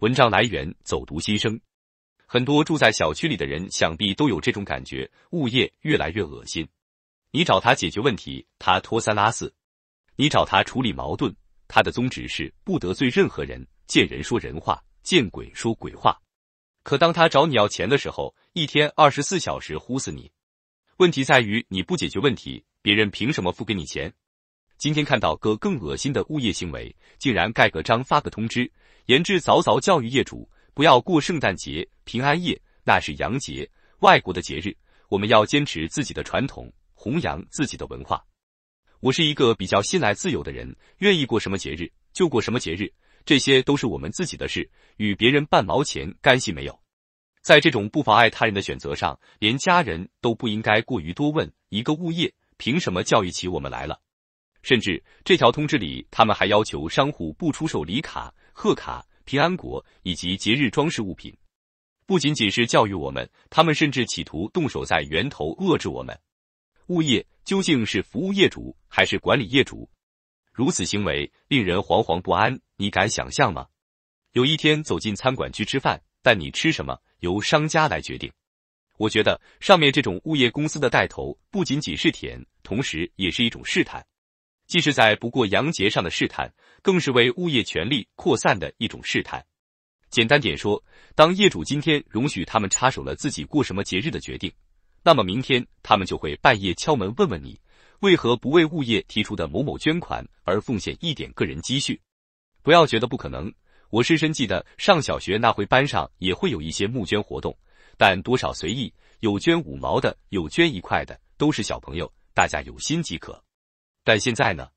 文章来源走读新生，很多住在小区里的人想必都有这种感觉，物业越来越恶心。你找他解决问题，他拖三拉四；你找他处理矛盾，他的宗旨是不得罪任何人，见人说人话，见鬼说鬼话。可当他找你要钱的时候，一天二十四小时呼死你。问题在于你不解决问题，别人凭什么付给你钱？今天看到个更恶心的物业行为，竟然盖个章发个通知，言之凿凿教育业主不要过圣诞节、平安夜，那是洋节、外国的节日，我们要坚持自己的传统，弘扬自己的文化。我是一个比较信赖自由的人，愿意过什么节日就过什么节日，这些都是我们自己的事，与别人半毛钱干系没有。在这种不妨碍他人的选择上，连家人都不应该过于多问。一个物业凭什么教育起我们来了？甚至这条通知里，他们还要求商户不出售礼卡、贺卡、平安果以及节日装饰物品。不仅仅是教育我们，他们甚至企图动手在源头遏制我们。物业究竟是服务业主还是管理业主？如此行为令人惶惶不安。你敢想象吗？有一天走进餐馆去吃饭，但你吃什么由商家来决定。我觉得上面这种物业公司的带头，不仅仅是舔，同时也是一种试探。既是在不过洋节上的试探，更是为物业权利扩散的一种试探。简单点说，当业主今天容许他们插手了自己过什么节日的决定，那么明天他们就会半夜敲门问问你，为何不为物业提出的某某捐款而奉献一点个人积蓄？不要觉得不可能，我深深记得上小学那回班上也会有一些募捐活动，但多少随意，有捐五毛的，有捐一块的，都是小朋友，大家有心即可。但现在呢，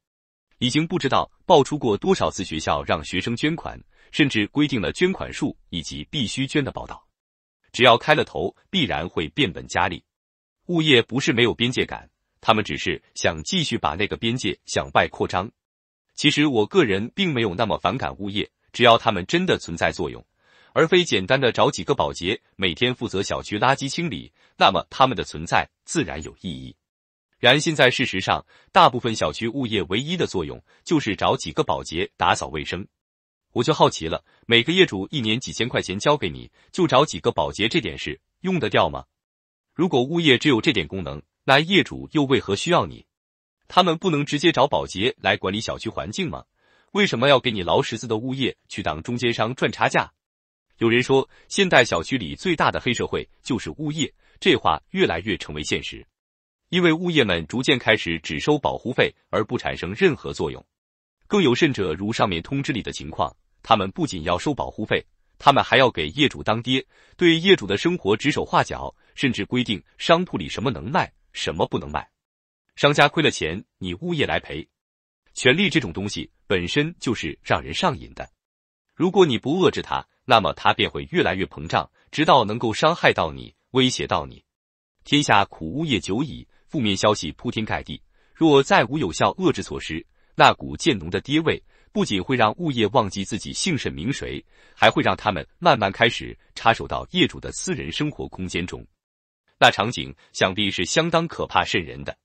已经不知道爆出过多少次学校让学生捐款，甚至规定了捐款数以及必须捐的报道。只要开了头，必然会变本加厉。物业不是没有边界感，他们只是想继续把那个边界向外扩张。其实我个人并没有那么反感物业，只要他们真的存在作用，而非简单的找几个保洁每天负责小区垃圾清理，那么他们的存在自然有意义。然现在事实上，大部分小区物业唯一的作用就是找几个保洁打扫卫生。我就好奇了，每个业主一年几千块钱交给你，就找几个保洁这点事用得掉吗？如果物业只有这点功能，那业主又为何需要你？他们不能直接找保洁来管理小区环境吗？为什么要给你劳什子的物业去当中间商赚差价？有人说，现代小区里最大的黑社会就是物业，这话越来越成为现实。因为物业们逐渐开始只收保护费而不产生任何作用，更有甚者，如上面通知里的情况，他们不仅要收保护费，他们还要给业主当爹，对业主的生活指手画脚，甚至规定商铺里什么能卖，什么不能卖。商家亏了钱，你物业来赔。权力这种东西本身就是让人上瘾的，如果你不遏制它，那么它便会越来越膨胀，直到能够伤害到你，威胁到你。天下苦物业久矣。负面消息铺天盖地，若再无有效遏制措施，那股渐浓的爹味不仅会让物业忘记自己姓甚名谁，还会让他们慢慢开始插手到业主的私人生活空间中，那场景想必是相当可怕渗人的。